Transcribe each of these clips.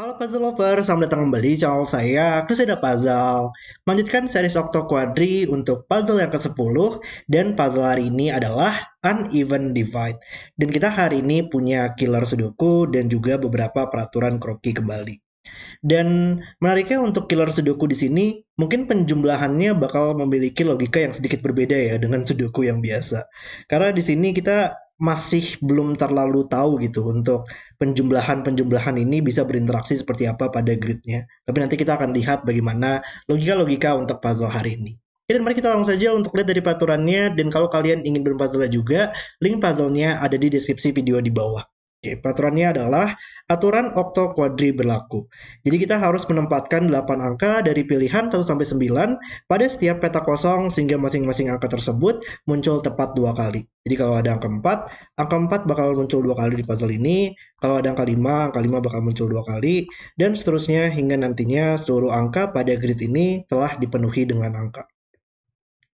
Halo puzzle lover, selamat datang kembali channel saya, Kusida Puzzle. Lanjutkan seri Octo Quadri untuk puzzle yang ke-10, dan puzzle hari ini adalah Uneven Divide. Dan kita hari ini punya killer sudoku dan juga beberapa peraturan kroki kembali. Dan menariknya untuk killer sudoku di sini, mungkin penjumlahannya bakal memiliki logika yang sedikit berbeda ya dengan sudoku yang biasa. Karena di sini kita masih belum terlalu tahu gitu untuk penjumlahan-penjumlahan ini bisa berinteraksi seperti apa pada gridnya. Tapi nanti kita akan lihat bagaimana logika-logika untuk puzzle hari ini. Oke, dan mari kita langsung saja untuk lihat dari peraturannya dan kalau kalian ingin berpuzzle juga, link puzzle-nya ada di deskripsi video di bawah. Oke, peraturannya adalah aturan okto kuadri berlaku. Jadi kita harus menempatkan 8 angka dari pilihan 1 sampai 9 pada setiap peta kosong sehingga masing-masing angka tersebut muncul tepat dua kali. Jadi kalau ada angka 4, angka 4 bakal muncul dua kali di puzzle ini. Kalau ada angka 5, angka 5 bakal muncul dua kali dan seterusnya hingga nantinya seluruh angka pada grid ini telah dipenuhi dengan angka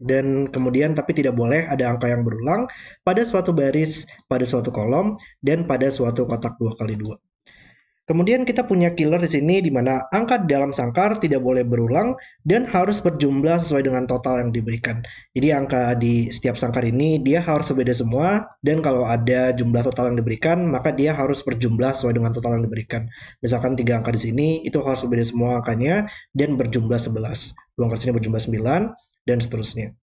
dan kemudian tapi tidak boleh ada angka yang berulang pada suatu baris, pada suatu kolom, dan pada suatu kotak dua kali dua. Kemudian kita punya killer di sini di mana angka di dalam sangkar tidak boleh berulang dan harus berjumlah sesuai dengan total yang diberikan. Jadi angka di setiap sangkar ini dia harus berbeda semua dan kalau ada jumlah total yang diberikan maka dia harus berjumlah sesuai dengan total yang diberikan. Misalkan tiga angka di sini itu harus berbeda semua angkanya dan berjumlah 11. Dua angka sini berjumlah 9 dan seterusnya.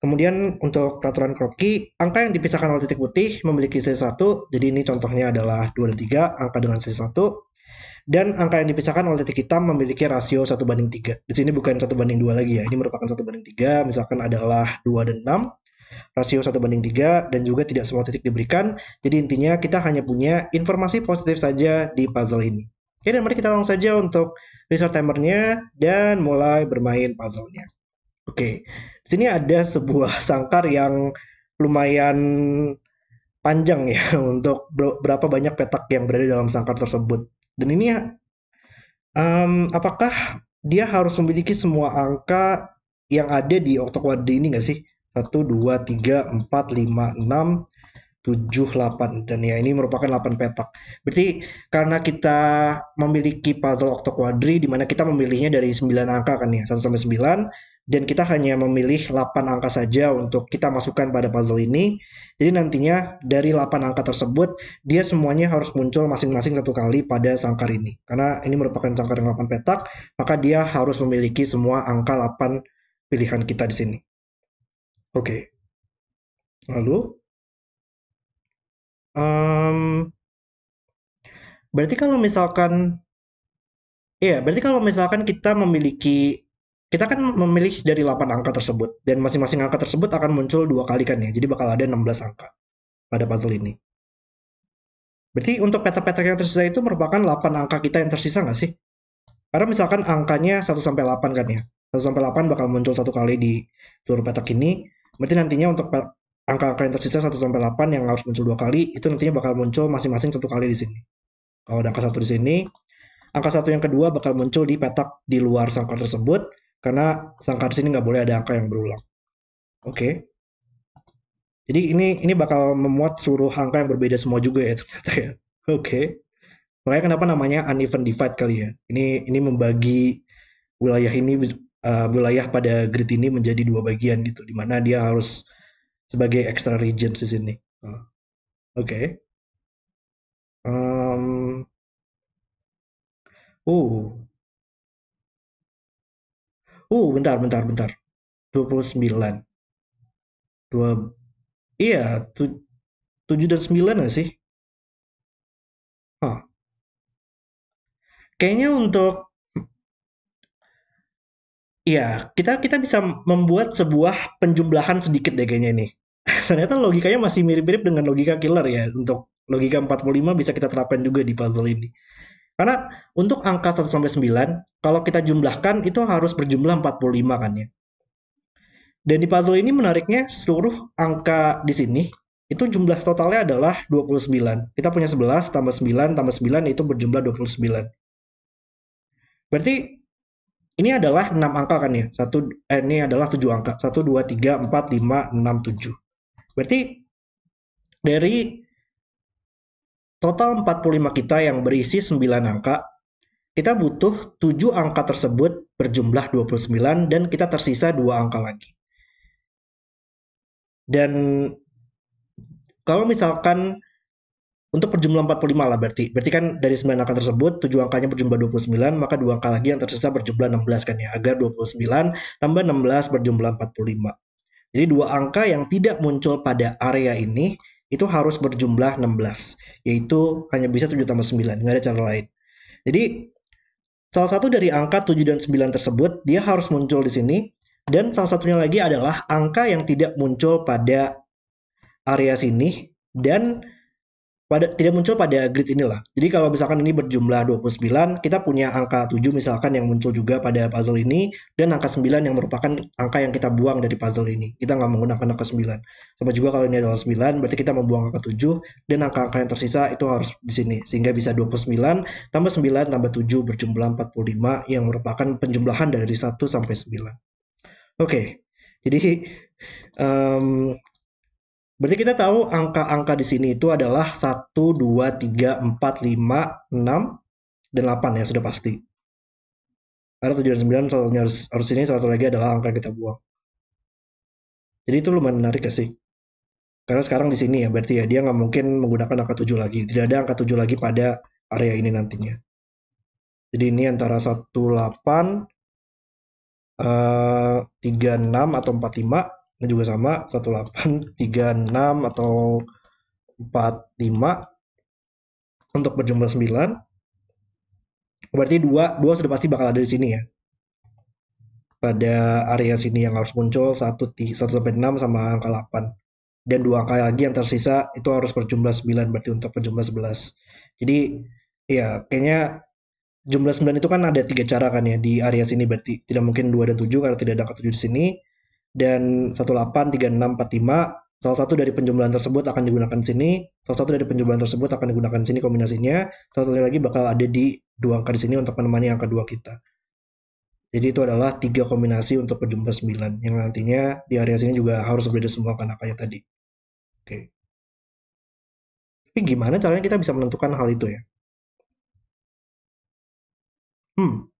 Kemudian untuk peraturan Kroki, angka yang dipisahkan oleh titik putih memiliki sisi 1, jadi ini contohnya adalah 2 dan 3, angka dengan sisi 1. Dan angka yang dipisahkan oleh titik hitam memiliki rasio 1 banding 3. Di sini bukan 1 banding 2 lagi ya, ini merupakan 1 banding 3, misalkan adalah 2 dan 6 rasio 1 banding 3 dan juga tidak semua titik diberikan. Jadi intinya kita hanya punya informasi positif saja di puzzle ini. Oke, dan mari kita langsung saja untuk restart timernya dan mulai bermain puzzle-nya. Oke, di sini ada sebuah sangkar yang lumayan panjang ya untuk berapa banyak petak yang berada dalam sangkar tersebut. Dan ini um, apakah dia harus memiliki semua angka yang ada di oktokuadrat ini nggak sih? 1, 2, 3, 4, 5, 6, 7, 8. Dan ya ini merupakan 8 petak. Berarti karena kita memiliki puzzle oktokuadri di mana kita memilihnya dari 9 angka kan ya. 1 sampai 9 dan kita hanya memilih 8 angka saja untuk kita masukkan pada puzzle ini. Jadi nantinya dari 8 angka tersebut, dia semuanya harus muncul masing-masing satu kali pada sangkar ini. Karena ini merupakan sangkar yang 8 petak, maka dia harus memiliki semua angka 8 pilihan kita di sini. Oke. Okay. Lalu, um, berarti kalau misalkan, ya berarti kalau misalkan kita memiliki kita kan memilih dari 8 angka tersebut dan masing-masing angka tersebut akan muncul dua kali kan ya jadi bakal ada 16 angka pada puzzle ini berarti untuk peta-peta yang tersisa itu merupakan 8 angka kita yang tersisa nggak sih karena misalkan angkanya 1 sampai 8 kan ya 1 sampai 8 bakal muncul satu kali di seluruh petak ini berarti nantinya untuk angka-angka yang tersisa 1 sampai 8 yang harus muncul dua kali itu nantinya bakal muncul masing-masing satu kali di sini kalau ada angka satu di sini angka satu yang kedua bakal muncul di petak di luar sangkar tersebut karena sangkar sini nggak boleh ada angka yang berulang. Oke. Okay. Jadi ini ini bakal memuat seluruh angka yang berbeda semua juga ya ternyata ya. Oke. Okay. Makanya kenapa namanya uneven divide kali ya. Ini ini membagi wilayah ini uh, wilayah pada grid ini menjadi dua bagian gitu di mana dia harus sebagai extra regions di sini. Nah. Oke. Okay. Um, oh, Uh, bentar, bentar, bentar. 29. 2 Iya, 7 dan 9 gak sih? Huh. Kayaknya untuk Iya, kita kita bisa membuat sebuah penjumlahan sedikit deh kayaknya ini. Ternyata logikanya masih mirip-mirip dengan logika killer ya. Untuk logika 45 bisa kita terapkan juga di puzzle ini. Karena untuk angka 1 sampai 9, kalau kita jumlahkan itu harus berjumlah 45 kan ya. Dan di puzzle ini menariknya seluruh angka di sini itu jumlah totalnya adalah 29. Kita punya 11 tambah 9 tambah 9 itu berjumlah 29. Berarti ini adalah 6 angka kan ya? Satu, eh, ini adalah 7 angka. 1, 2, 3, 4, 5, 6, 7. Berarti dari total 45 kita yang berisi 9 angka, kita butuh 7 angka tersebut berjumlah 29 dan kita tersisa 2 angka lagi. Dan kalau misalkan untuk berjumlah 45 lah berarti. Berarti kan dari 9 angka tersebut 7 angkanya berjumlah 29, maka 2 angka lagi yang tersisa berjumlah 16 kan ya. Agar 29 tambah 16 berjumlah 45. Jadi dua angka yang tidak muncul pada area ini itu harus berjumlah 16, yaitu hanya bisa 7 tambah 9, nggak ada cara lain. Jadi, salah satu dari angka 7 dan 9 tersebut, dia harus muncul di sini, dan salah satunya lagi adalah angka yang tidak muncul pada area sini, dan pada tidak muncul pada grid inilah. Jadi kalau misalkan ini berjumlah 29, kita punya angka 7 misalkan yang muncul juga pada puzzle ini dan angka 9 yang merupakan angka yang kita buang dari puzzle ini. Kita nggak menggunakan angka 9. Sama juga kalau ini adalah 9, berarti kita membuang angka 7 dan angka-angka yang tersisa itu harus di sini sehingga bisa 29 tambah 9 tambah 7 berjumlah 45 yang merupakan penjumlahan dari 1 sampai 9. Oke. Okay. Jadi um, Berarti kita tahu angka-angka di sini itu adalah 1, 2, 3, 4, 5, 6, dan 8 ya sudah pasti. Ada 7 dan 9, satunya harus, harus ini, satu lagi adalah angka kita buang. Jadi itu lumayan menarik ya sih. Karena sekarang di sini ya, berarti ya dia nggak mungkin menggunakan angka 7 lagi. Tidak ada angka 7 lagi pada area ini nantinya. Jadi ini antara 1, 8, uh, 6, atau 4, 5, ini juga sama 1836 atau 45 untuk berjumlah 9 berarti 2 2 sudah pasti bakal ada di sini ya pada area sini yang harus muncul 1, 1 sampai 6 sama angka 8 dan dua angka lagi yang tersisa itu harus berjumlah 9 berarti untuk berjumlah 11 jadi ya kayaknya jumlah 9 itu kan ada tiga cara kan ya di area sini berarti tidak mungkin 2 dan 7 karena tidak ada angka 7 di sini dan 183645 salah satu dari penjumlahan tersebut akan digunakan sini salah satu dari penjumlahan tersebut akan digunakan sini kombinasinya salah satunya lagi bakal ada di dua angka di sini untuk menemani angka dua kita jadi itu adalah tiga kombinasi untuk penjumlah 9 yang nantinya di area sini juga harus berbeda semua karena kayak tadi. Oke. Tapi gimana caranya kita bisa menentukan hal itu ya? Hmm.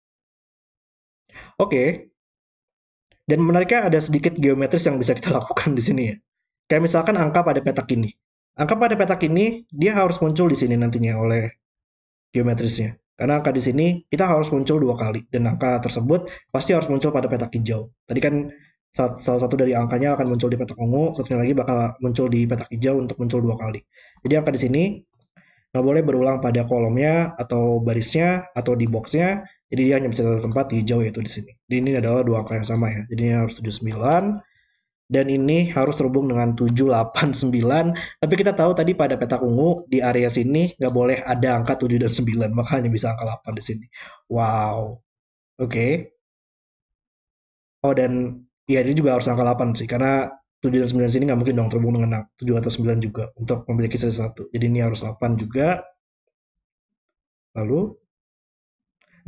Oke. Dan menariknya ada sedikit geometris yang bisa kita lakukan di sini ya. Kayak misalkan angka pada petak ini. Angka pada petak ini, dia harus muncul di sini nantinya oleh geometrisnya. Karena angka di sini, kita harus muncul dua kali. Dan angka tersebut pasti harus muncul pada petak hijau. Tadi kan salah satu dari angkanya akan muncul di petak ungu, satunya lagi bakal muncul di petak hijau untuk muncul dua kali. Jadi angka di sini nggak boleh berulang pada kolomnya atau barisnya atau di boxnya jadi dia hanya bisa mencetak tempat hijau yaitu di sini. Jadi ini adalah dua angka yang sama ya. Jadi ini harus 79 dan ini harus terhubung dengan 789. Tapi kita tahu tadi pada petak ungu di area sini nggak boleh ada angka 7 dan 9, maka hanya bisa angka 8 di sini. Wow. Oke. Okay. Oh dan ya dia juga harus angka 8 sih karena 7 dan 9 sini nggak mungkin dong terhubung dengan 7 atau 9 juga untuk memiliki seri 1. Jadi ini harus 8 juga. Lalu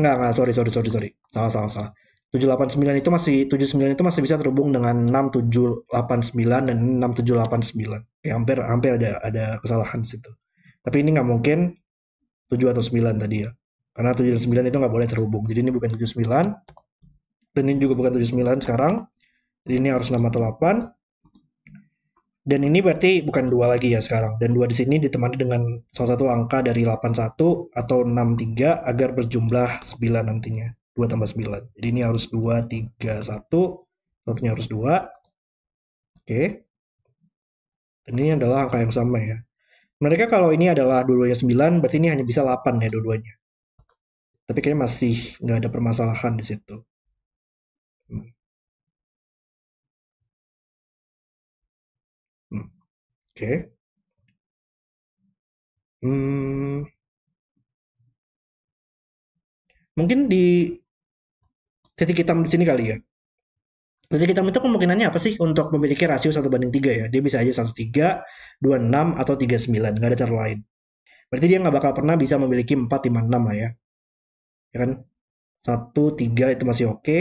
Enggak, enggak, sorry, sorry, sorry, sorry. Salah, salah, salah. 789 itu masih 79 itu masih bisa terhubung dengan 6789 dan 6789. Ya hampir hampir ada ada kesalahan situ. Tapi ini nggak mungkin 7 atau 9 tadi ya. Karena 79 itu nggak boleh terhubung. Jadi ini bukan 79 dan ini juga bukan 79 sekarang. Jadi ini harus nama 8 dan ini berarti bukan dua lagi ya sekarang. Dan dua di sini ditemani dengan salah satu angka dari 81 atau 63 agar berjumlah 9 nantinya. 2 tambah 9. Jadi ini harus 2, 3, 1. Satunya harus 2. Oke. Okay. Dan ini adalah angka yang sama ya. Mereka kalau ini adalah dua-duanya 9, berarti ini hanya bisa 8 ya dua-duanya. Tapi kayaknya masih nggak ada permasalahan di situ. Hmm. Oke. Hmm. Mungkin di titik hitam di sini kali ya. Titik hitam itu kemungkinannya apa sih untuk memiliki rasio satu banding tiga ya? Dia bisa aja dua enam atau sembilan. Nggak ada cara lain. Berarti dia nggak bakal pernah bisa memiliki empat lima enam lah ya. Ya kan? 1, 3 itu masih oke. Okay.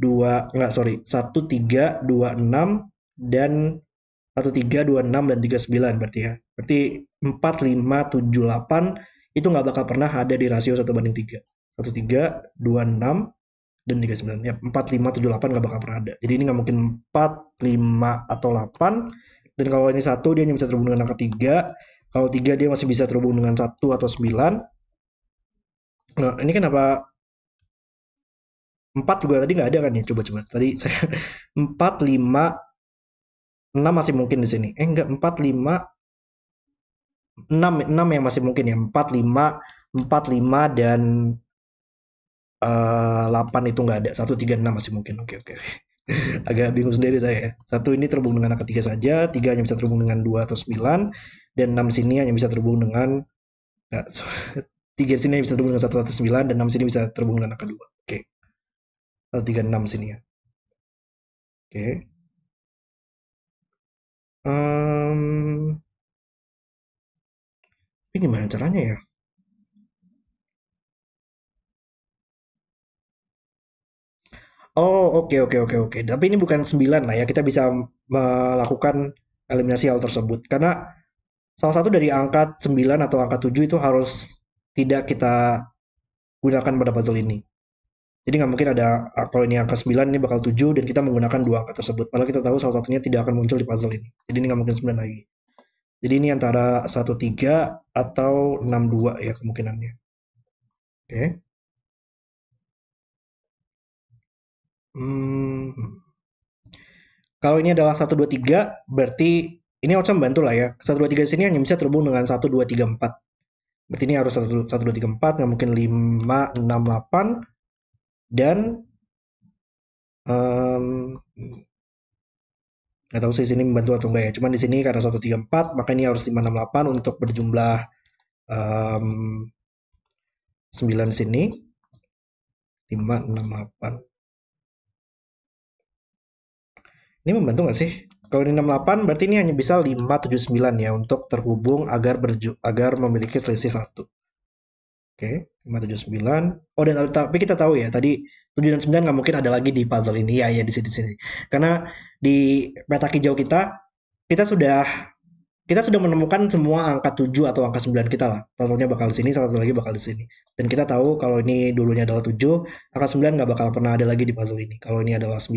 2, nggak sorry. satu tiga dua enam dan 1, 3, 2, 6, dan 3, 9 berarti ya. Berarti 4, 5, 7, 8 itu nggak bakal pernah ada di rasio 1 banding 3. 1, 3, 2, 6, dan 3, 9. Ya, 4, 5, 7, 8 nggak bakal pernah ada. Jadi ini nggak mungkin 4, 5, atau 8. Dan kalau ini 1, dia hanya bisa terhubung dengan angka 3. Kalau 3, dia masih bisa terhubung dengan 1 atau 9. Nah, ini kenapa 4 juga tadi nggak ada kan ya? Coba-coba. Tadi saya 4, 5, 6 masih mungkin di sini. Eh enggak 4 5 6 6 yang masih mungkin ya. 4 5 4 5 dan uh, eh, 8 itu enggak ada. 1 3 6 masih mungkin. Oke oke. oke. Agak bingung sendiri saya ya. Satu ini terhubung dengan angka 3 saja, 3 hanya bisa terhubung dengan 2 atau 9 dan 6 sini hanya bisa terhubung dengan eh, enggak, 3 sini bisa terhubung dengan 1 atau 9 dan 6 sini bisa terhubung dengan angka 2. Oke. Okay. 1 3 6 sini ya. Oke. Okay. Um, tapi gimana caranya ya? Oh, oke, oke, oke, oke. Tapi ini bukan 9 lah ya. Kita bisa melakukan eliminasi hal tersebut. Karena salah satu dari angka 9 atau angka 7 itu harus tidak kita gunakan pada puzzle ini. Jadi nggak mungkin ada kalau ini angka 9 ini bakal 7 dan kita menggunakan dua angka tersebut. Padahal kita tahu salah satunya tidak akan muncul di puzzle ini. Jadi ini nggak mungkin 9 lagi. Jadi ini antara 13 atau 62 ya kemungkinannya. Oke. Okay. Hmm. Kalau ini adalah 123 berarti ini harusnya membantu lah ya. 123 di sini hanya bisa terhubung dengan 1234. Berarti ini harus 1234 nggak mungkin 568 dan um, nggak tahu sih sini membantu atau enggak ya cuman di sini karena 134 maka ini harus 568 untuk berjumlah um, 9 di sini 568 ini membantu nggak sih kalau ini 68 berarti ini hanya bisa 579 ya untuk terhubung agar berju agar memiliki selisih satu. Oke, okay, 579. Oh dan tapi kita tahu ya tadi 7 dan 9 nggak mungkin ada lagi di puzzle ini ya ya di sini sini. Karena di peta hijau kita kita sudah kita sudah menemukan semua angka 7 atau angka 9 kita lah. Puzzle-nya bakal di sini, salah satu lagi bakal di sini. Dan kita tahu kalau ini dulunya adalah 7, angka 9 nggak bakal pernah ada lagi di puzzle ini. Kalau ini adalah 9,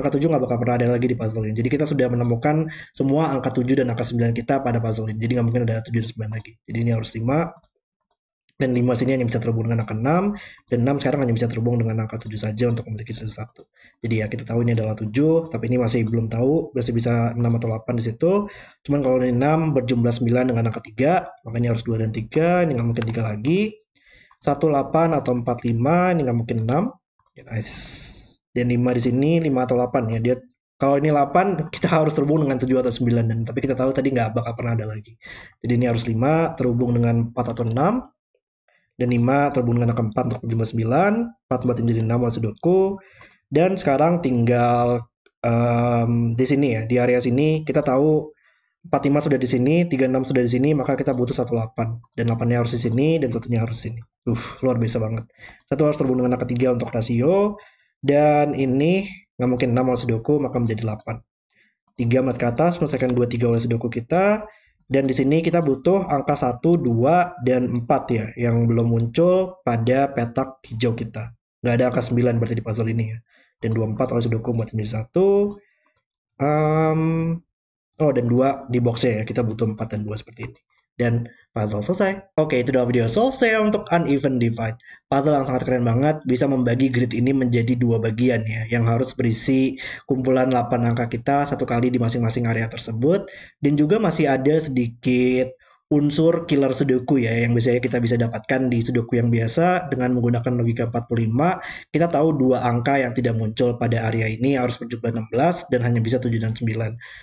angka 7 nggak bakal pernah ada lagi di puzzle ini. Jadi kita sudah menemukan semua angka 7 dan angka 9 kita pada puzzle ini. Jadi nggak mungkin ada 7 dan 9 lagi. Jadi ini harus 5, dan 5 sini hanya bisa terhubung dengan angka 6 dan 6 sekarang hanya bisa terhubung dengan angka 7 saja untuk memiliki sisa 1 jadi ya kita tahu ini adalah 7 tapi ini masih belum tahu masih bisa 6 atau 8 di situ cuman kalau ini 6 berjumlah 9 dengan angka 3 makanya harus 2 dan 3 ini nggak mungkin 3 lagi 1, 8 atau 4, 5 ini nggak mungkin 6 ya, nice dan 5 di sini 5 atau 8 ya dia kalau ini 8 kita harus terhubung dengan 7 atau 9 dan tapi kita tahu tadi nggak bakal pernah ada lagi jadi ini harus 5 terhubung dengan 4 atau 6 dan 5 terhubung dengan angka 4 untuk berjumlah 9 4 berarti menjadi 6 oleh sudutku dan sekarang tinggal um, di sini ya di area sini kita tahu 45 sudah di sini 36 sudah di sini maka kita butuh 18 dan 8 nya harus di sini dan satunya harus di sini uh luar biasa banget satu harus terhubung dengan angka 3 untuk rasio dan ini nggak mungkin 6 oleh sudoku maka menjadi 8 3 mat ke atas menyelesaikan 2 3 oleh sudoku kita dan di sini kita butuh angka 1, 2, dan 4 ya, yang belum muncul pada petak hijau kita. Nggak ada angka 9 berarti di puzzle ini ya. Dan 24 oleh sudoku buat menjadi 1. Um, oh, dan 2 di boxnya ya, kita butuh 4 dan 2 seperti ini dan puzzle selesai. Oke, itu dua video selesai untuk uneven divide. Puzzle yang sangat keren banget bisa membagi grid ini menjadi dua bagian ya, yang harus berisi kumpulan 8 angka kita satu kali di masing-masing area tersebut dan juga masih ada sedikit unsur killer sudoku ya yang biasanya kita bisa dapatkan di sudoku yang biasa dengan menggunakan logika 45 kita tahu dua angka yang tidak muncul pada area ini harus berjumlah 16 dan hanya bisa 7 dan 9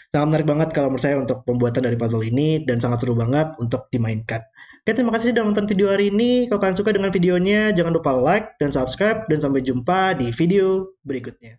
sangat menarik banget kalau menurut saya untuk pembuatan dari puzzle ini dan sangat seru banget untuk dimainkan Oke terima kasih sudah menonton video hari ini kalau kalian suka dengan videonya jangan lupa like dan subscribe dan sampai jumpa di video berikutnya